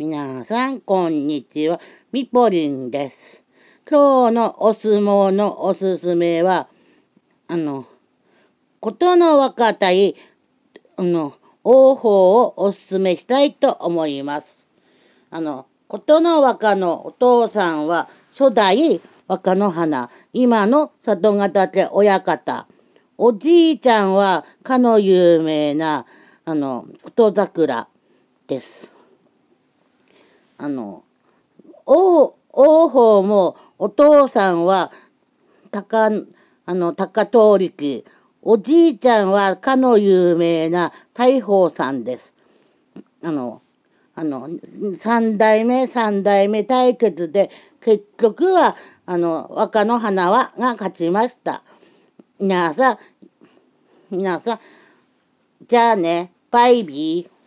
皆さん、こんにちは。みぽりんです。今日のお相撲のおすすめは、あの、ことの若たい、あの、王鵬をおすすめしたいと思います。あの、ことの若のお父さんは、初代若の花、今の里方岳親方。おじいちゃんは、かの有名な、あの、琴桜です。あの王鵬もお父さんは高あの高遠力おじいちゃんはかの有名な大鵬さんです。あのあの三代目三代目対決で結局はあの若の花はが勝ちました。皆さん皆さんじゃあねバイビー。